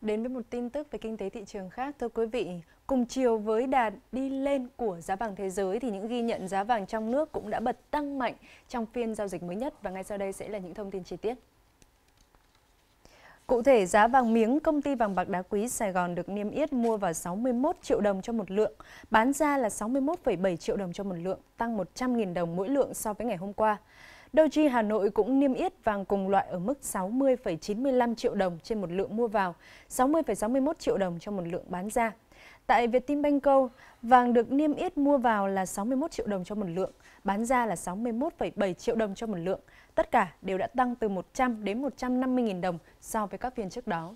Đến với một tin tức về kinh tế thị trường khác, thưa quý vị, cùng chiều với đà đi lên của giá vàng thế giới thì những ghi nhận giá vàng trong nước cũng đã bật tăng mạnh trong phiên giao dịch mới nhất và ngay sau đây sẽ là những thông tin chi tiết. Cụ thể, giá vàng miếng công ty vàng bạc đá quý Sài Gòn được niêm yết mua vào 61 triệu đồng cho một lượng, bán ra là 61,7 triệu đồng cho một lượng, tăng 100.000 đồng mỗi lượng so với ngày hôm qua. Doji Hà Nội cũng niêm yết vàng cùng loại ở mức 60,95 triệu đồng trên một lượng mua vào, 60,61 triệu đồng cho một lượng bán ra. Tại Vietinbank Co, vàng được niêm yết mua vào là 61 triệu đồng cho một lượng, bán ra là 61,7 triệu đồng cho một lượng. Tất cả đều đã tăng từ 100 đến 150.000 đồng so với các phiên trước đó.